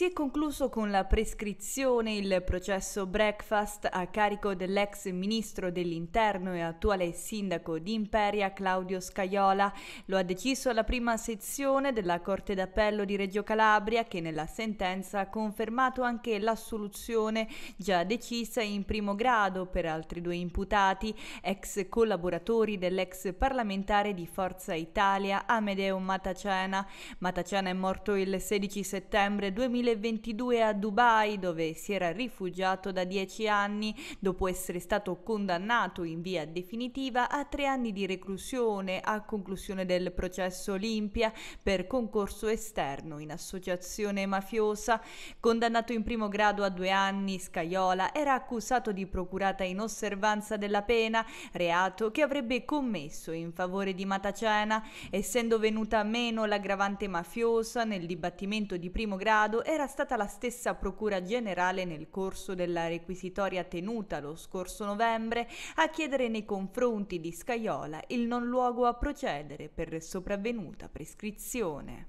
Si è concluso con la prescrizione il processo Breakfast a carico dell'ex ministro dell'Interno e attuale sindaco di Imperia Claudio Scaiola. Lo ha deciso la prima sezione della Corte d'Appello di Reggio Calabria che nella sentenza ha confermato anche l'assoluzione già decisa in primo grado per altri due imputati, ex collaboratori dell'ex parlamentare di Forza Italia Amedeo Matacena. Matacena è morto il 16 settembre 2020 2022 a Dubai, dove si era rifugiato da dieci anni dopo essere stato condannato in via definitiva a tre anni di reclusione a conclusione del processo Olimpia per concorso esterno in associazione mafiosa. Condannato in primo grado a due anni, Scaiola era accusato di procurata inosservanza della pena, reato che avrebbe commesso in favore di Matacena, essendo venuta meno l'aggravante mafiosa nel dibattimento di primo grado era stata la stessa Procura Generale nel corso della requisitoria tenuta lo scorso novembre a chiedere nei confronti di Scaiola il non luogo a procedere per sopravvenuta prescrizione.